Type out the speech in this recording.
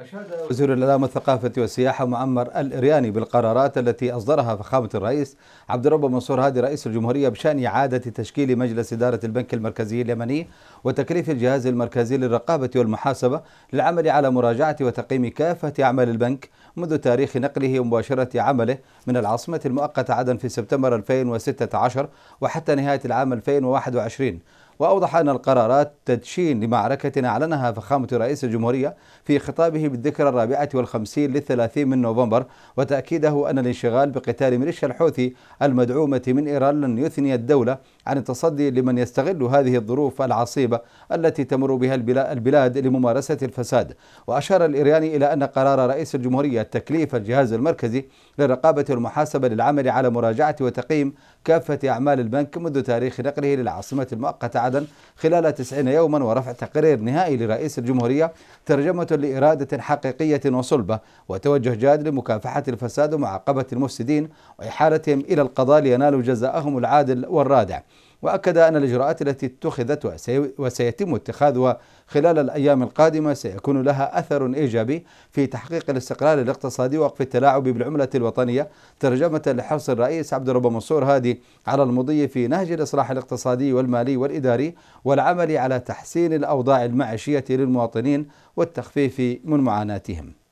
أشاد وزير الإعلام والثقافة والسياحة معمر الإرياني بالقرارات التي أصدرها فخامة الرئيس عبد الرب منصور هادي رئيس الجمهورية بشأن إعادة تشكيل مجلس إدارة البنك المركزي اليمني وتكليف الجهاز المركزي للرقابة والمحاسبة للعمل على مراجعة وتقييم كافة أعمال البنك منذ تاريخ نقله ومباشرة عمله من العاصمة المؤقتة عدن في سبتمبر 2016 وحتى نهاية العام 2021 وأوضح أن القرارات تدشين لمعركة أعلنها فخامة رئيس الجمهورية في خطابه بالذكرى الرابعة والخمسين للثلاثين من نوفمبر وتأكيده أن الانشغال بقتال ميليشيا الحوثي المدعومة من إيران لن يثني الدولة عن التصدي لمن يستغل هذه الظروف العصيبة التي تمر بها البلاد لممارسة الفساد وأشار الإرياني إلى أن قرار رئيس الجمهورية تكليف الجهاز المركزي للرقابة والمحاسبة للعمل على مراجعة وتقييم كافة أعمال البنك منذ تاريخ نقله للعاصمة المؤقتة عدن خلال 90 يوما ورفع تقرير نهائي لرئيس الجمهورية ترجمة لإرادة حقيقية وصلبة وتوجه جاد لمكافحة الفساد ومعاقبة المفسدين وإحالتهم إلى القضاء لينالوا جزاءهم العادل والرادع وأكد أن الإجراءات التي اتخذت وسيتم اتخاذها خلال الأيام القادمة سيكون لها أثر إيجابي في تحقيق الاستقلال الاقتصادي ووقف التلاعب بالعملة الوطنية ترجمة لحرص الرئيس عبد الرب منصور هادي على المضي في نهج الإصلاح الاقتصادي والمالي والإداري والعمل على تحسين الأوضاع المعيشية للمواطنين والتخفيف من معاناتهم